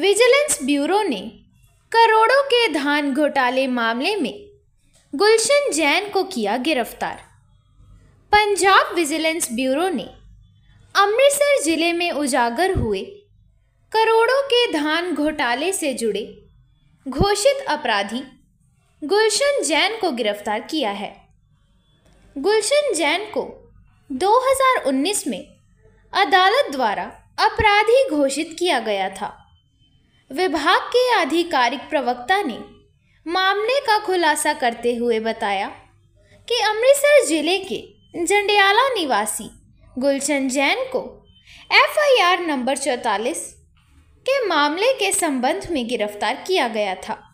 vigilance bureau ने करोड़ों के धान घोटाले मामले में गुलशन जैन को किया गिरफ्तार पंजाब विजिलेंस ब्यूरो ने अमृतसर जिले में उजागर हुए करोड़ों के धान घोटाले से जुड़े घोषित अपराधी गुलशन जैन को गिरफ्तार किया है गुलशन जैन को 2019 में अदालत द्वारा अपराधी घोषित किया गया था विभाग के आधिकारिक प्रवक्ता ने मामले का खुलासा करते हुए बताया कि अमृतसर जिले के झंडियाला निवासी गुलशन जैन को एफआईआर नंबर चौतालीस के मामले के संबंध में गिरफ्तार किया गया था